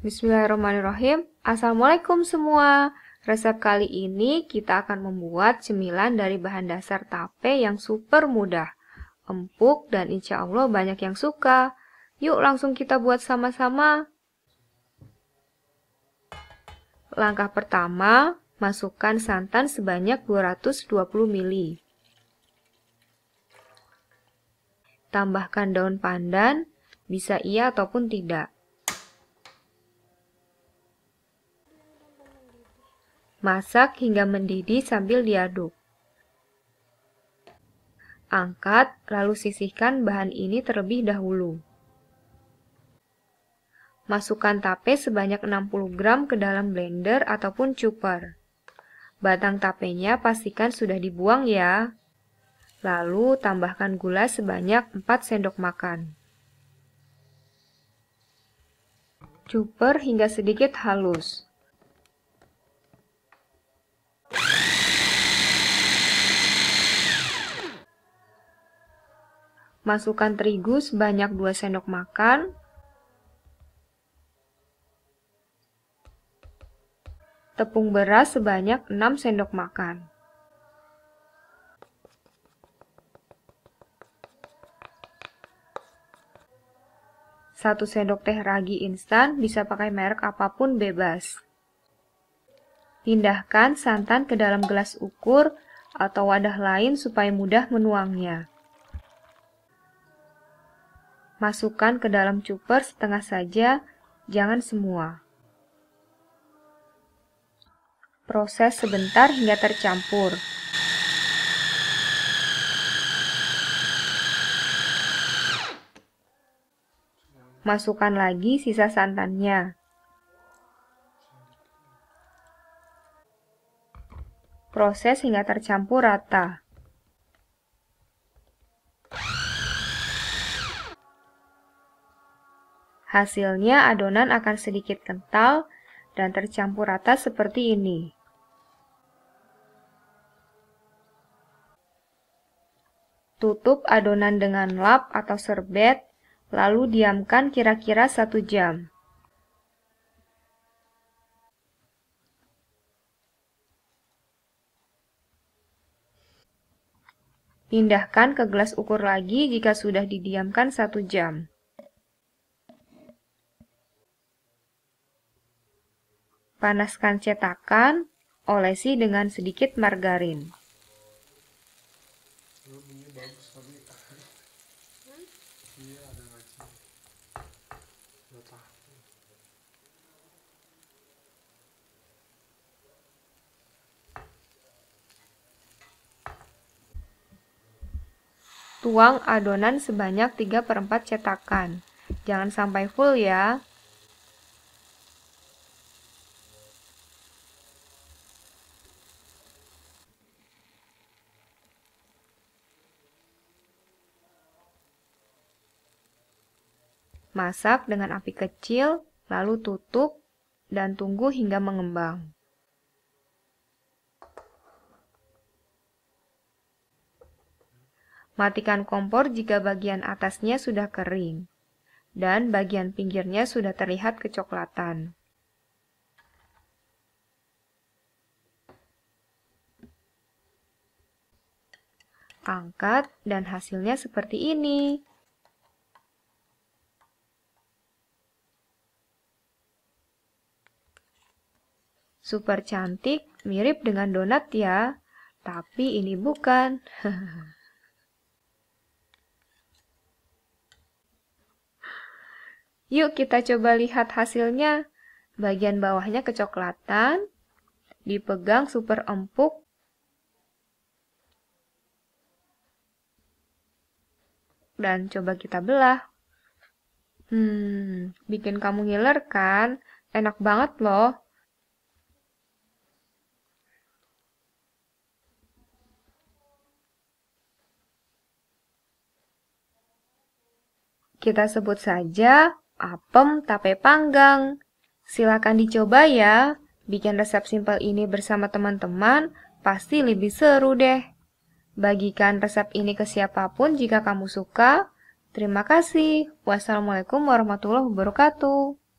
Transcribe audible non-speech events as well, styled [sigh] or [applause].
Bismillahirrahmanirrahim. Assalamualaikum semua. Resep kali ini kita akan membuat cemilan dari bahan dasar tape yang super mudah, empuk dan insya Allah banyak yang suka. Yuk langsung kita buat sama-sama. Langkah pertama, masukkan santan sebanyak 220 ml. Tambahkan daun pandan, bisa iya ataupun tidak. Masak hingga mendidih sambil diaduk. Angkat, lalu sisihkan bahan ini terlebih dahulu. Masukkan tape sebanyak 60 gram ke dalam blender ataupun chopper. Batang tapenya pastikan sudah dibuang ya. Lalu tambahkan gula sebanyak 4 sendok makan. Chopper hingga sedikit halus. Masukkan terigu sebanyak 2 sendok makan. Tepung beras sebanyak 6 sendok makan. Satu sendok teh ragi instan bisa pakai merek apapun bebas. Pindahkan santan ke dalam gelas ukur atau wadah lain supaya mudah menuangnya. Masukkan ke dalam chopper setengah saja, jangan semua. Proses sebentar hingga tercampur. Masukkan lagi sisa santannya. Proses hingga tercampur rata. Hasilnya adonan akan sedikit kental dan tercampur rata seperti ini. Tutup adonan dengan lap atau serbet, lalu diamkan kira-kira 1 jam. Pindahkan ke gelas ukur lagi jika sudah didiamkan satu jam. Panaskan cetakan, olesi dengan sedikit margarin. Tuang adonan sebanyak 3 per 4 cetakan. Jangan sampai full ya. Masak dengan api kecil, lalu tutup dan tunggu hingga mengembang. Matikan kompor jika bagian atasnya sudah kering dan bagian pinggirnya sudah terlihat kecoklatan. Angkat dan hasilnya seperti ini. Super cantik, mirip dengan donat ya. Tapi ini bukan. [laughs] Yuk kita coba lihat hasilnya. Bagian bawahnya kecoklatan, dipegang super empuk. Dan coba kita belah. Hmm, bikin kamu ngiler kan? Enak banget loh. Kita sebut saja apem tape panggang. Silakan dicoba ya. Bikin resep simpel ini bersama teman-teman pasti lebih seru deh. Bagikan resep ini ke siapapun jika kamu suka. Terima kasih. Wassalamualaikum warahmatullahi wabarakatuh.